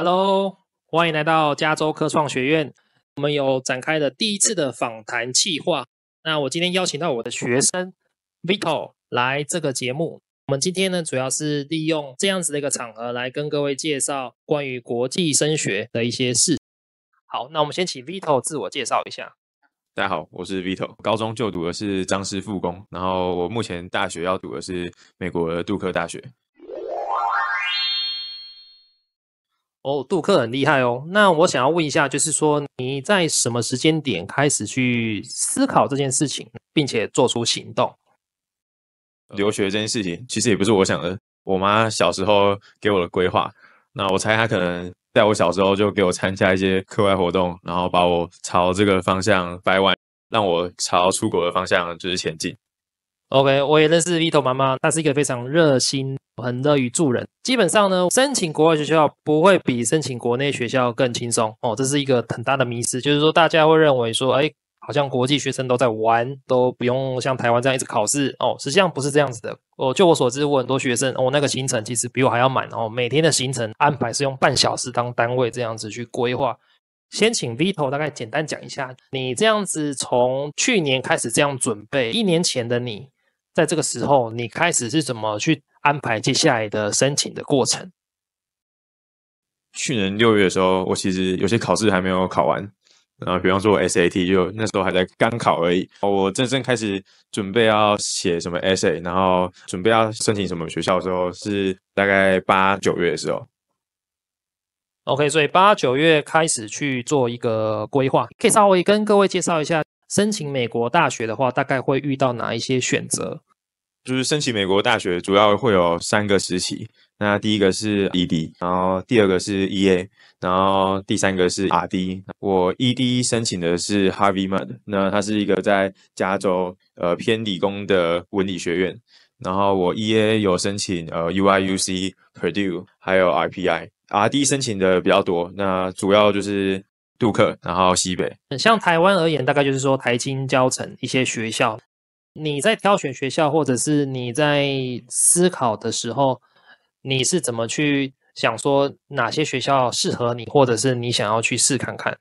Hello，欢迎来到加州科创学院。我们有展开的第一次的访谈计划。那我今天邀请到我的学生 Vito 来这个节目。我们今天呢，主要是利用这样子的一个场合来跟各位介绍关于国际升学的一些事。好，那我们先请 Vito 自我介绍一下。大家好，我是 Vito，高中就读的是张氏附工，然后我目前大学要读的是美国的杜克大学。哦，杜克很厉害哦。那我想要问一下，就是说你在什么时间点开始去思考这件事情，并且做出行动？留学这件事情其实也不是我想的，我妈小时候给我的规划。那我猜她可能在我小时候就给我参加一些课外活动，然后把我朝这个方向掰弯，让我朝出国的方向就是前进。OK，我也认识 Vito 妈妈，她是一个非常热心、很乐于助人。基本上呢，申请国外学校不会比申请国内学校更轻松哦，这是一个很大的迷思，就是说大家会认为说，哎，好像国际学生都在玩，都不用像台湾这样一直考试哦。实际上不是这样子的。哦，就我所知，我很多学生，我那个行程其实比我还要满哦，每天的行程安排是用半小时当单位这样子去规划。先请 Vito 大概简单讲一下，你这样子从去年开始这样准备，一年前的你。在这个时候，你开始是怎么去安排接下来的申请的过程？去年六月的时候，我其实有些考试还没有考完，然后比方说我 SAT 就那时候还在刚考而已。我真正开始准备要写什么 Essay，然后准备要申请什么学校的时候，是大概八九月的时候。OK，所以八九月开始去做一个规划，可以稍微跟各位介绍一下，申请美国大学的话，大概会遇到哪一些选择？就是申请美国大学主要会有三个时期，那第一个是 ED，然后第二个是 EA，然后第三个是 RD。我 ED 申请的是 Harvey Mudd，那它是一个在加州呃偏理工的文理学院。然后我 EA 有申请呃 UIUC、Purdue，还有 r p i RD 申请的比较多，那主要就是杜克，然后西北。像台湾而言，大概就是说台经、交城一些学校。你在挑选学校，或者是你在思考的时候，你是怎么去想说哪些学校适合你，或者是你想要去试看看？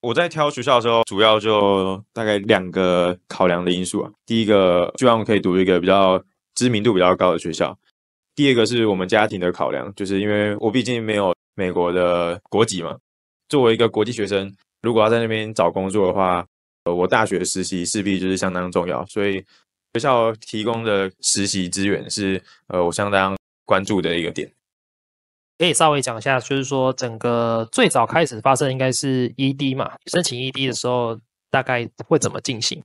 我在挑学校的时候，主要就大概两个考量的因素啊。第一个，希望可以读一个比较知名度比较高的学校；，第二个是我们家庭的考量，就是因为我毕竟没有美国的国籍嘛，作为一个国际学生，如果要在那边找工作的话。呃，我大学实习势必就是相当重要，所以学校提供的实习资源是呃我相当关注的一个点。可以稍微讲一下，就是说整个最早开始发生应该是 ED 嘛？申请 ED 的时候大概会怎么进行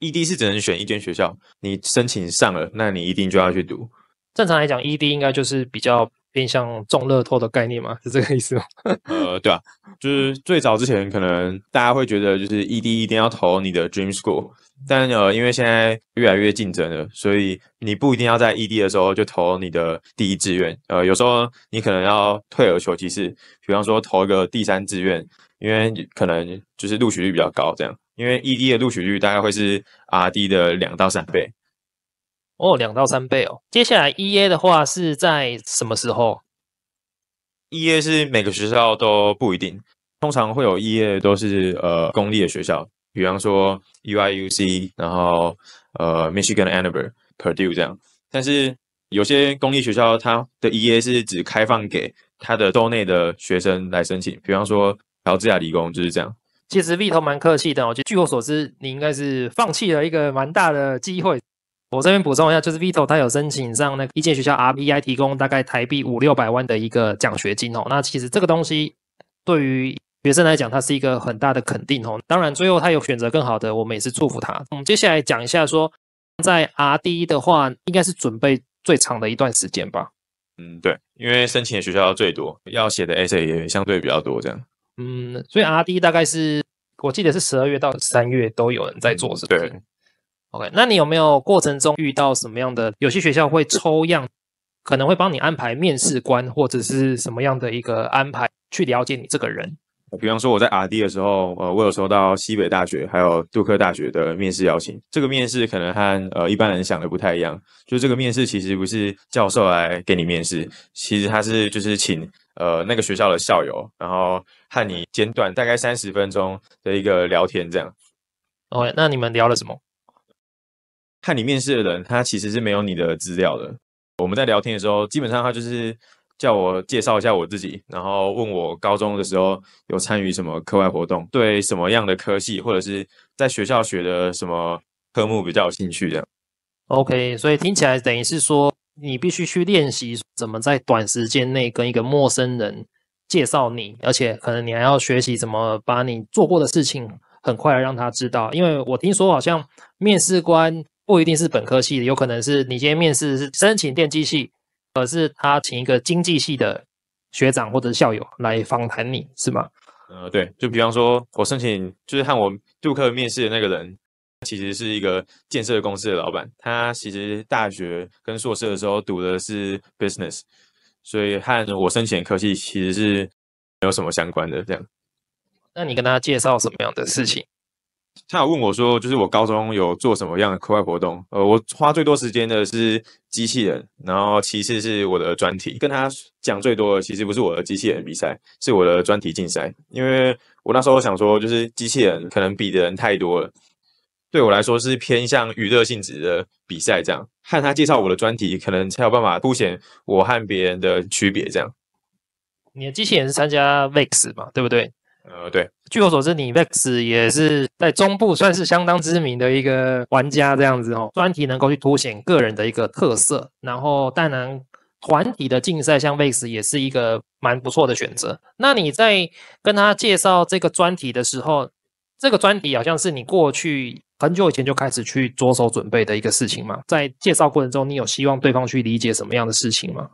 ？ED 是只能选一间学校，你申请上了，那你一定就要去读。正常来讲，ED 应该就是比较。偏向中乐透的概念吗？是这个意思吗？呃，对啊，就是最早之前可能大家会觉得，就是异地一定要投你的 dream school，但呃，因为现在越来越竞争了，所以你不一定要在异地的时候就投你的第一志愿，呃，有时候你可能要退而求其次，比方说投一个第三志愿，因为可能就是录取率比较高，这样，因为异地的录取率大概会是 RD 的两到三倍。哦，两到三倍哦。接下来 E A 的话是在什么时候？E A 是每个学校都不一定，通常会有 E A 都是呃公立的学校，比方说 U I U C，然后呃 Michigan Ann Arbor Purdue 这样。但是有些公立学校它的 E A 是只开放给它的州内的学生来申请，比方说乔治亚理工就是这样。其实立头蛮客气的，我觉得据我所知，你应该是放弃了一个蛮大的机会。我这边补充一下，就是 Vito 他有申请上那个一间学校 RPI 提供大概台币五六百万的一个奖学金哦。那其实这个东西对于学生来讲，它是一个很大的肯定哦。当然，最后他有选择更好的，我们也是祝福他。我们接下来讲一下，说在 RDI 的话，应该是准备最长的一段时间吧？嗯，对，因为申请的学校要最多，要写的 essay 也相对比较多，这样。嗯，所以 RDI 大概是我记得是十二月到三月都有人在做，是对。OK，那你有没有过程中遇到什么样的？有些学校会抽样，可能会帮你安排面试官或者是什么样的一个安排去了解你这个人。比方说我在 R D 的时候，呃，我有收到西北大学还有杜克大学的面试邀请。这个面试可能和呃一般人想的不太一样，就这个面试其实不是教授来给你面试，其实他是就是请呃那个学校的校友，然后和你简短大概三十分钟的一个聊天这样。OK，那你们聊了什么？看你面试的人，他其实是没有你的资料的。我们在聊天的时候，基本上他就是叫我介绍一下我自己，然后问我高中的时候有参与什么课外活动，对什么样的科系或者是在学校学的什么科目比较有兴趣的。OK，所以听起来等于是说，你必须去练习怎么在短时间内跟一个陌生人介绍你，而且可能你还要学习怎么把你做过的事情很快让他知道。因为我听说好像面试官。不一定是本科系的，有可能是你今天面试是申请电机系，可是他请一个经济系的学长或者校友来访谈你，是吗？呃，对，就比方说，我申请就是和我杜克面试的那个人，其实是一个建设公司的老板，他其实大学跟硕士的时候读的是 business，所以和我申请科技其实是没有什么相关的。这样，那你跟他介绍什么样的事情？他有问我说，就是我高中有做什么样的课外活动？呃，我花最多时间的是机器人，然后其次是我的专题。跟他讲最多的，其实不是我的机器人比赛，是我的专题竞赛。因为我那时候想说，就是机器人可能比的人太多了，对我来说是偏向娱乐性质的比赛。这样和他介绍我的专题，可能才有办法凸显我和别人的区别。这样，你的机器人是参加 VEX 嘛？对不对？呃，对，据我所知，你 Vex 也是在中部算是相当知名的一个玩家，这样子哦。专题能够去凸显个人的一个特色，然后当然团体的竞赛，像 Vex 也是一个蛮不错的选择。那你在跟他介绍这个专题的时候，这个专题好像是你过去很久以前就开始去着手准备的一个事情嘛？在介绍过程中，你有希望对方去理解什么样的事情吗？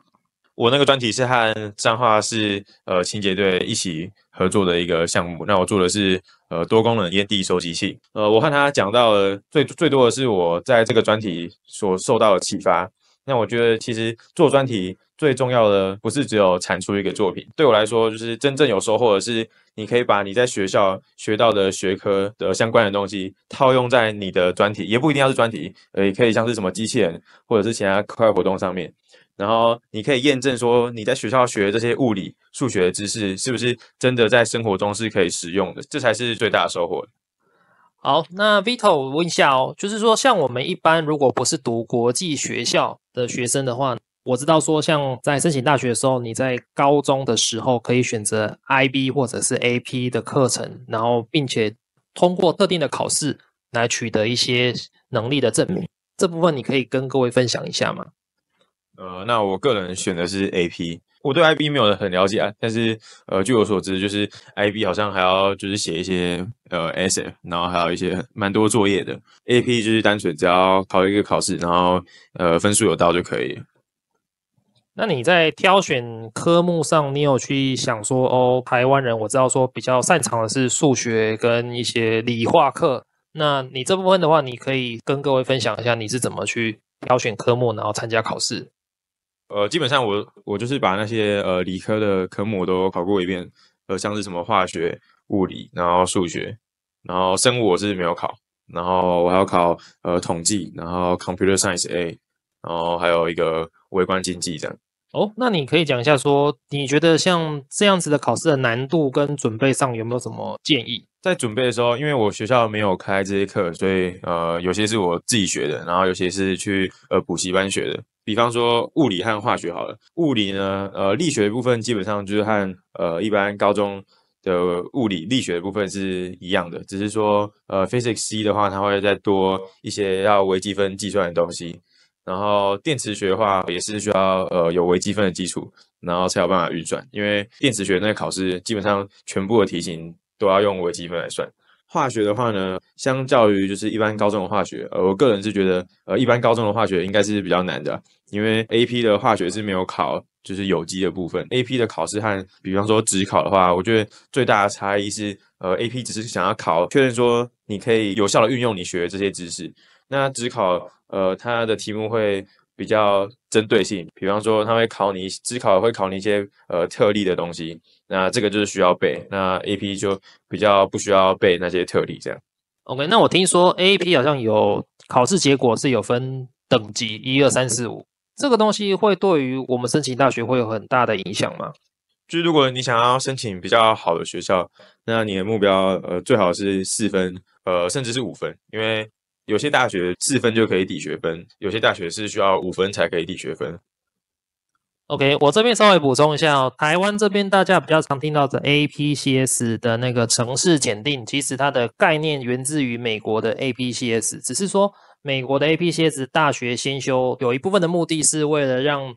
我那个专题是和彰化市呃清洁队一起合作的一个项目。那我做的是呃多功能烟蒂收集器。呃，我和他讲到的最最多的是我在这个专题所受到的启发。那我觉得其实做专题最重要的不是只有产出一个作品，对我来说就是真正有收获的是你可以把你在学校学到的学科的相关的东西套用在你的专题，也不一定要是专题，也可以像是什么机器人或者是其他课外活动上面。然后你可以验证说你在学校学这些物理、数学的知识是不是真的在生活中是可以使用的，这才是最大的收获。好，那 Vito，我问一下哦，就是说像我们一般如果不是读国际学校的学生的话，我知道说像在申请大学的时候，你在高中的时候可以选择 IB 或者是 AP 的课程，然后并且通过特定的考试来取得一些能力的证明。这部分你可以跟各位分享一下吗？呃，那我个人选的是 AP，我对 IB 没有很了解，但是呃，据我所知，就是 IB 好像还要就是写一些呃 essay，然后还有一些蛮多作业的。AP 就是单纯只要考一个考试，然后呃分数有到就可以。那你在挑选科目上，你有去想说，哦，台湾人我知道说比较擅长的是数学跟一些理化课，那你这部分的话，你可以跟各位分享一下你是怎么去挑选科目，然后参加考试。呃，基本上我我就是把那些呃理科的科目都考过一遍，呃，像是什么化学、物理，然后数学，然后生物我是没有考，然后我还要考呃统计，然后 computer science A，然后还有一个微观经济这样。哦，那你可以讲一下说，你觉得像这样子的考试的难度跟准备上有没有什么建议？在准备的时候，因为我学校没有开这些课，所以呃，有些是我自己学的，然后有些是去呃补习班学的。比方说物理和化学好了，物理呢，呃，力学部分基本上就是和呃一般高中的物理力学部分是一样的，只是说呃 physics C 的话，它会再多一些要微积分计算的东西。然后电磁学的话，也是需要呃有微积分的基础，然后才有办法运算，因为电磁学那个考试基本上全部的题型都要用微积分来算。化学的话呢，相较于就是一般高中的化学，呃，我个人是觉得，呃，一般高中的化学应该是比较难的，因为 A P 的化学是没有考就是有机的部分。A P 的考试和比方说职考的话，我觉得最大的差异是，呃，A P 只是想要考确认说你可以有效的运用你学的这些知识，那只考，呃，它的题目会。比较针对性，比方说他会考你，只考会考你一些呃特例的东西，那这个就是需要背。那 AP 就比较不需要背那些特例，这样。OK，那我听说 AP 好像有考试结果是有分等级，一二三四五，这个东西会对于我们申请大学会有很大的影响吗？就如果你想要申请比较好的学校，那你的目标呃最好是四分，呃甚至是五分，因为。有些大学四分就可以抵学分，有些大学是需要五分才可以抵学分。OK，我这边稍微补充一下哦，台湾这边大家比较常听到的 APCS 的那个城市检定，其实它的概念源自于美国的 APCS，只是说美国的 APCS 大学先修有一部分的目的是为了让。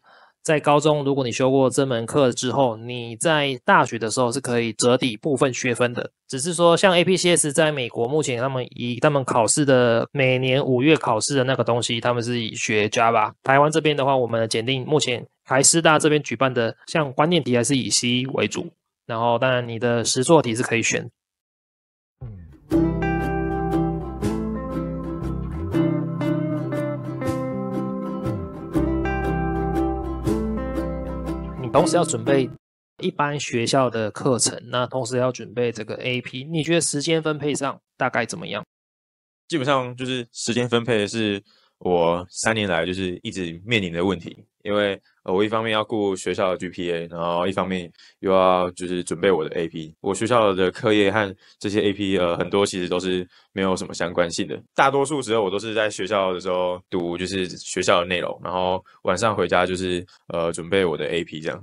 在高中，如果你修过这门课之后，你在大学的时候是可以折抵部分学分的。只是说，像 A P C S 在美国目前，他们以他们考试的每年五月考试的那个东西，他们是以学 Java。台湾这边的话，我们的检定目前台师大这边举办的像观念题还是以 C 为主，然后当然你的实作题是可以选。同时要准备一般学校的课程，那同时要准备这个 AP，你觉得时间分配上大概怎么样？基本上就是时间分配是我三年来就是一直面临的问题，因为。我一方面要顾学校的 GPA，然后一方面又要就是准备我的 AP。我学校的课业和这些 AP 呃很多其实都是没有什么相关性的。大多数时候我都是在学校的时候读就是学校的内容，然后晚上回家就是呃准备我的 AP。这样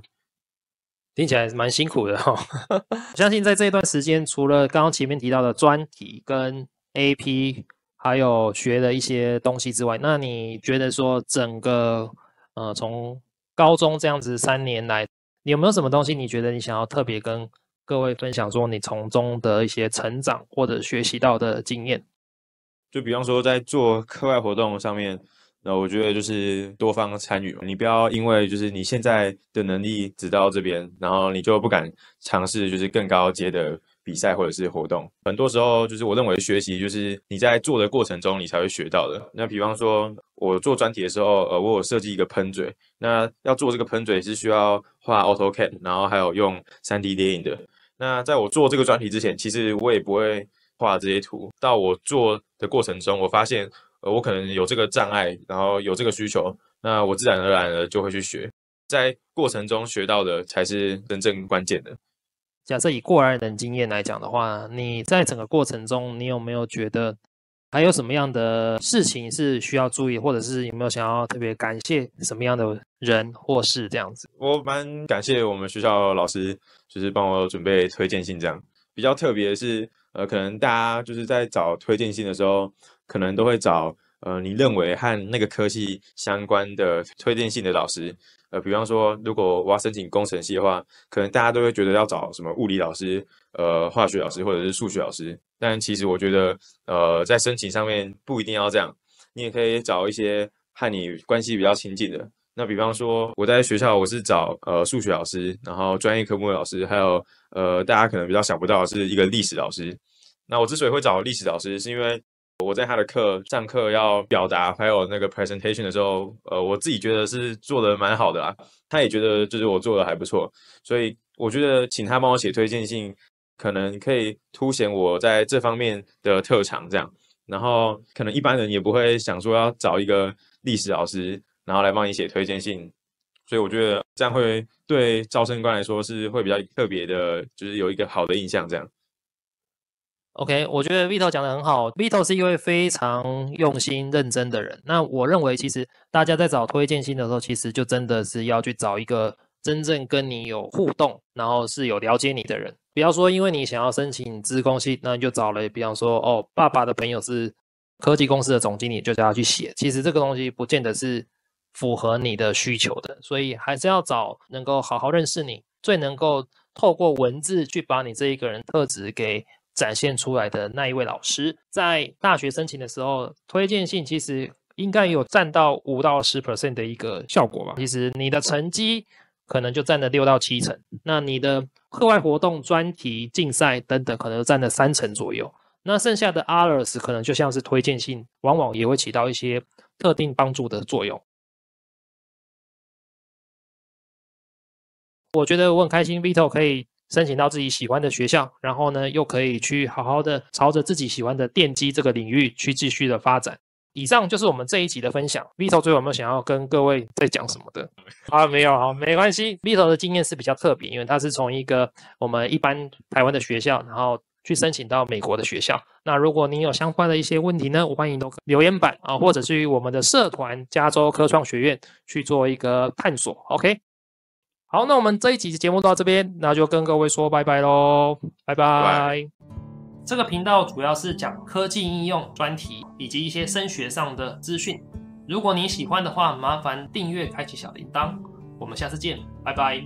听起来还是蛮辛苦的哈。相信在这一段时间，除了刚刚前面提到的专题跟 AP，还有学的一些东西之外，那你觉得说整个呃从高中这样子三年来，你有没有什么东西你觉得你想要特别跟各位分享，说你从中的一些成长或者学习到的经验？就比方说在做课外活动上面，那我觉得就是多方参与嘛，你不要因为就是你现在的能力只到这边，然后你就不敢尝试就是更高阶的。比赛或者是活动，很多时候就是我认为学习就是你在做的过程中，你才会学到的。那比方说，我做专题的时候，呃，我有设计一个喷嘴，那要做这个喷嘴是需要画 AutoCAD，然后还有用 3D 电影的。那在我做这个专题之前，其实我也不会画这些图。到我做的过程中，我发现呃，我可能有这个障碍，然后有这个需求，那我自然而然的就会去学。在过程中学到的才是真正关键的。假设以过来人经验来讲的话，你在整个过程中，你有没有觉得还有什么样的事情是需要注意，或者是有没有想要特别感谢什么样的人或事这样子？我蛮感谢我们学校老师，就是帮我准备推荐信这样。比较特别的是，呃，可能大家就是在找推荐信的时候，可能都会找。呃，你认为和那个科技相关的推荐性的老师，呃，比方说，如果我要申请工程系的话，可能大家都会觉得要找什么物理老师、呃，化学老师或者是数学老师。但其实我觉得，呃，在申请上面不一定要这样，你也可以找一些和你关系比较亲近的。那比方说，我在学校我是找呃数学老师，然后专业科目的老师，还有呃大家可能比较想不到是一个历史老师。那我之所以会找历史老师，是因为。我在他的课上课要表达，还有那个 presentation 的时候，呃，我自己觉得是做的蛮好的啦。他也觉得就是我做的还不错，所以我觉得请他帮我写推荐信，可能可以凸显我在这方面的特长这样。然后可能一般人也不会想说要找一个历史老师，然后来帮你写推荐信，所以我觉得这样会对招生官来说是会比较特别的，就是有一个好的印象这样。OK，我觉得 Vito 讲的很好。Vito 是一位非常用心认真的人。那我认为，其实大家在找推荐信的时候，其实就真的是要去找一个真正跟你有互动，然后是有了解你的人。不要说因为你想要申请资工系，那你就找了，比方说，哦，爸爸的朋友是科技公司的总经理，就叫他去写。其实这个东西不见得是符合你的需求的。所以还是要找能够好好认识你，最能够透过文字去把你这一个人特质给。展现出来的那一位老师，在大学申请的时候，推荐信其实应该有占到五到十 percent 的一个效果吧。其实你的成绩可能就占了六到七成，那你的课外活动、专题竞赛等等可能占了三成左右。那剩下的 others 可能就像是推荐信，往往也会起到一些特定帮助的作用。我觉得我很开心，Vito 可以。申请到自己喜欢的学校，然后呢，又可以去好好的朝着自己喜欢的电机这个领域去继续的发展。以上就是我们这一集的分享。V o 最后有没有想要跟各位再讲什么的？啊，没有啊，没关系。V o 的经验是比较特别，因为他是从一个我们一般台湾的学校，然后去申请到美国的学校。那如果您有相关的一些问题呢，我欢迎都留言版啊，或者至于我们的社团加州科创学院去做一个探索。OK。好，那我们这一集的节目到这边，那就跟各位说拜拜喽，拜拜。这个频道主要是讲科技应用专题以及一些升学上的资讯。如果你喜欢的话，麻烦订阅、开启小铃铛。我们下次见，拜拜。